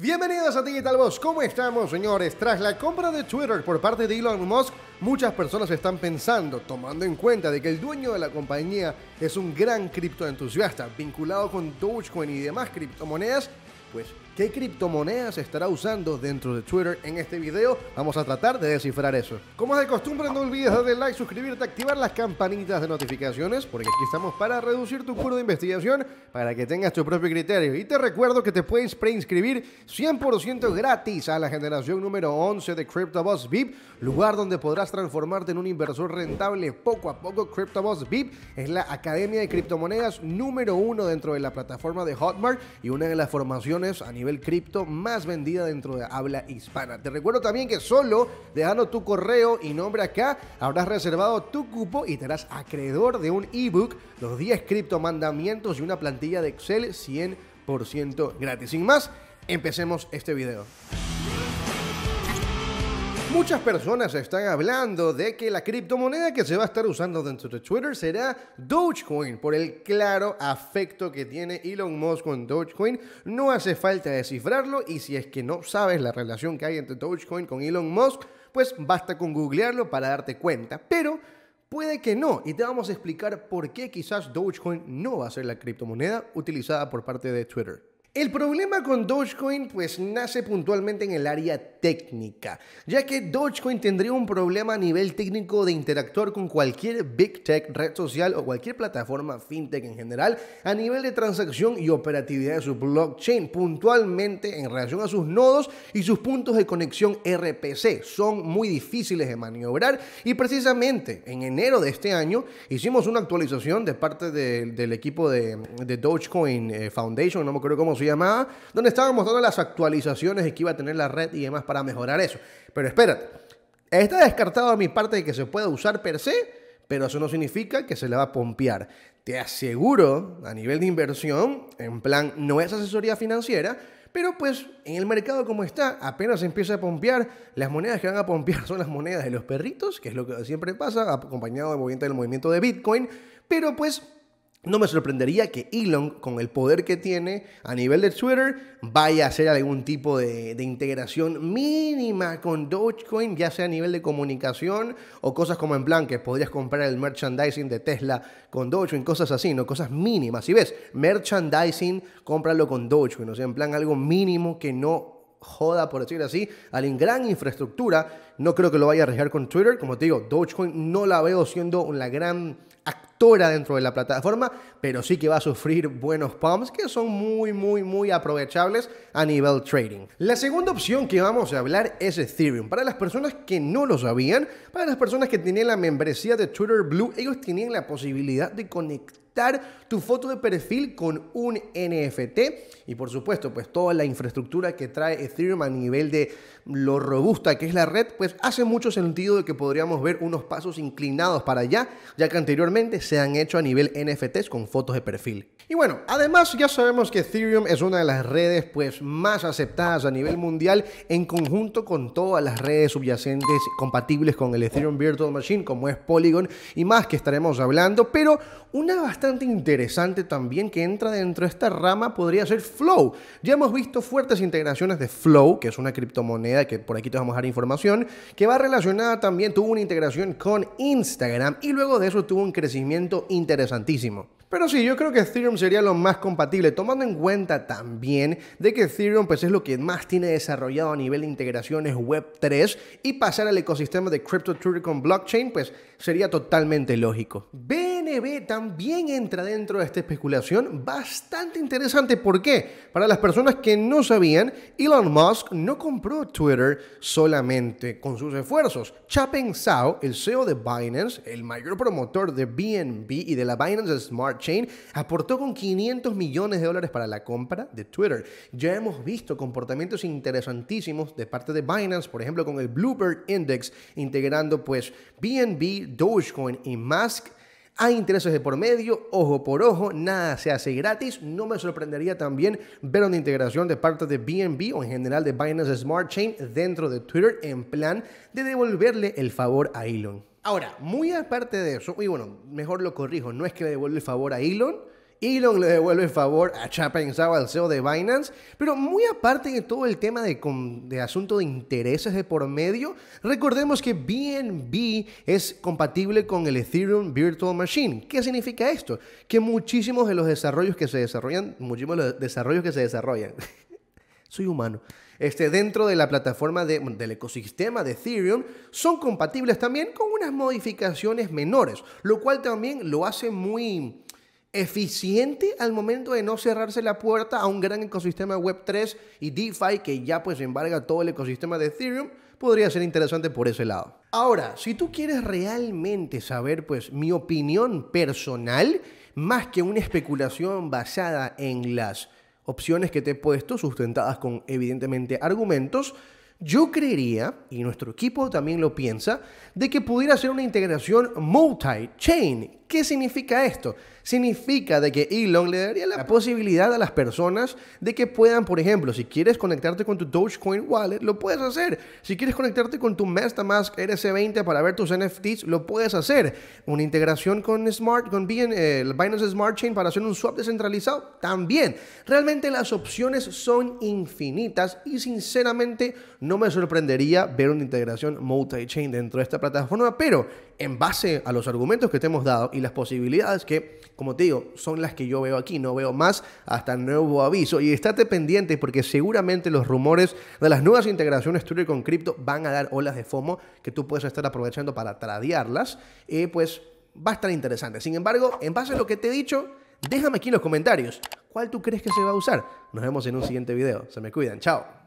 Bienvenidos a Digital Boss, ¿cómo estamos señores? Tras la compra de Twitter por parte de Elon Musk, Muchas personas están pensando, tomando en cuenta de que el dueño de la compañía es un gran criptoentusiasta vinculado con Dogecoin y demás criptomonedas, pues ¿qué criptomonedas estará usando dentro de Twitter en este video? Vamos a tratar de descifrar eso. Como es de costumbre, no olvides darle like, suscribirte, activar las campanitas de notificaciones, porque aquí estamos para reducir tu curso de investigación para que tengas tu propio criterio. Y te recuerdo que te puedes preinscribir 100% gratis a la generación número 11 de CryptoBoss VIP, lugar donde podrás transformarte en un inversor rentable poco a poco. CryptoBoss VIP es la academia de criptomonedas número uno dentro de la plataforma de Hotmart y una de las formaciones a nivel cripto más vendida dentro de habla hispana. Te recuerdo también que solo dejando tu correo y nombre acá habrás reservado tu cupo y te harás acreedor de un ebook, los 10 criptomandamientos y una plantilla de Excel 100% gratis. Sin más, empecemos este video. Muchas personas están hablando de que la criptomoneda que se va a estar usando dentro de Twitter será Dogecoin por el claro afecto que tiene Elon Musk con Dogecoin. No hace falta descifrarlo y si es que no sabes la relación que hay entre Dogecoin con Elon Musk, pues basta con googlearlo para darte cuenta. Pero Puede que no, y te vamos a explicar por qué quizás Dogecoin no va a ser la criptomoneda utilizada por parte de Twitter. El problema con Dogecoin pues nace puntualmente en el área técnica, ya que Dogecoin tendría un problema a nivel técnico de interactuar con cualquier big tech, red social o cualquier plataforma fintech en general a nivel de transacción y operatividad de su blockchain, puntualmente en relación a sus nodos y sus puntos de conexión RPC. Son muy difíciles de maniobrar y precisamente en enero de este año hicimos una actualización de parte del equipo de, de Dogecoin eh, Foundation, no me acuerdo cómo se llamaba, donde estábamos dando las actualizaciones que iba a tener la red y demás para mejorar eso. Pero espérate, está descartado a mi parte de que se pueda usar per se, pero eso no significa que se le va a pompear. Te aseguro, a nivel de inversión, en plan, no es asesoría financiera, pero pues en el mercado como está, apenas empieza a pompear, las monedas que van a pompear son las monedas de los perritos, que es lo que siempre pasa, acompañado movimiento, del movimiento de Bitcoin, pero pues no me sorprendería que Elon, con el poder que tiene a nivel de Twitter, vaya a hacer algún tipo de, integración mínima con Dogecoin, ya sea a nivel de comunicación o cosas como en plan que podrías comprar el merchandising de Tesla con Dogecoin, cosas así, ¿no? Cosas mínimas. Si ves, merchandising, cómpralo con Dogecoin, o sea, en plan algo mínimo que no joda, por decirlo así, a la gran infraestructura. No creo que lo vaya a arriesgar con Twitter. Como te digo, Dogecoin no la veo siendo una gran actora dentro de la plataforma, pero sí que va a sufrir buenos pumps que son muy, muy, muy aprovechables a nivel trading. La segunda opción que vamos a hablar es Ethereum. Para las personas que no lo sabían, para las personas que tenían la membresía de Twitter Blue, ellos tenían la posibilidad de conectar tu foto de perfil con un NFT y por supuesto pues toda la infraestructura que trae Ethereum a nivel de lo robusta que es la red pues hace mucho sentido de que podríamos ver unos pasos inclinados para allá ya que anteriormente se han hecho a nivel NFTs con fotos de perfil. Y bueno, además ya sabemos que Ethereum es una de las redes pues más aceptadas a nivel mundial en conjunto con todas las redes subyacentes compatibles con el Ethereum Virtual Machine como es Polygon y más que estaremos hablando, pero una bastante interesante interesante también que entra dentro de esta rama podría ser Flow. Ya hemos visto fuertes integraciones de Flow, que es una criptomoneda que por aquí te vamos a dar información, que va relacionada también, tuvo una integración con Instagram y luego de eso tuvo un crecimiento interesantísimo. Pero sí, yo creo que Ethereum sería lo más compatible, tomando en cuenta también de que Ethereum pues, es lo que más tiene desarrollado a nivel de integraciones Web3 y pasar al ecosistema de Crypto con blockchain pues sería totalmente lógico también entra dentro de esta especulación bastante interesante. ¿Por qué? Para las personas que no sabían, Elon Musk no compró Twitter solamente con sus esfuerzos. Chapin Zhao, el CEO de Binance, el mayor promotor de BNB y de la Binance Smart Chain, aportó con 500 millones de dólares para la compra de Twitter. Ya hemos visto comportamientos interesantísimos de parte de Binance, por ejemplo, con el Bluebird Index, integrando pues BNB, Dogecoin y Musk hay intereses de por medio, ojo por ojo, nada se hace gratis. No me sorprendería también ver una integración de parte de BNB o en general de Binance Smart Chain dentro de Twitter en plan de devolverle el favor a Elon. Ahora, muy aparte de eso, y bueno, mejor lo corrijo, no es que le devuelva el favor a Elon, Elon le devuelve el favor a Chapensau, al CEO de Binance, pero muy aparte de todo el tema de, asunto de intereses de por medio, recordemos que BNB es compatible con el Ethereum Virtual Machine. ¿Qué significa esto? Que muchísimos de los desarrollos que se desarrollan, muchísimos de los desarrollos que se desarrollan, soy humano. Este, dentro de la plataforma del ecosistema de Ethereum son compatibles también con unas modificaciones menores, lo cual también lo hace muy, eficiente al momento de no cerrarse la puerta a un gran ecosistema Web3 y DeFi que ya pues embarga todo el ecosistema de Ethereum, podría ser interesante por ese lado. Ahora, si tú quieres realmente saber pues mi opinión personal, más que una especulación basada en las opciones que te he puesto, sustentadas con evidentemente argumentos, yo creería, y nuestro equipo también lo piensa, de que pudiera ser una integración multi-chain. ¿Qué significa esto? Significa de que Elon le daría la posibilidad a las personas de que puedan, por ejemplo, si quieres conectarte con tu Dogecoin Wallet, lo puedes hacer. Si quieres conectarte con tu MetaMask RC20 para ver tus NFTs, lo puedes hacer. Una integración con Smart, con Bien, eh, Binance Smart Chain para hacer un swap descentralizado, también. Realmente las opciones son infinitas y sinceramente no me sorprendería ver una integración multi-chain dentro de esta plataforma, pero en base a los argumentos que te hemos dado y las posibilidades que, como te digo, son las que yo veo aquí, no veo más hasta nuevo aviso. Y estate pendiente porque seguramente los rumores de las nuevas integraciones Twitter con cripto van a dar olas de FOMO que tú puedes estar aprovechando para tradearlas. Y eh, pues va a estar interesante. Sin embargo, en base a lo que te he dicho, déjame aquí en los comentarios cuál tú crees que se va a usar. Nos vemos en un siguiente video. Se me cuidan. Chao.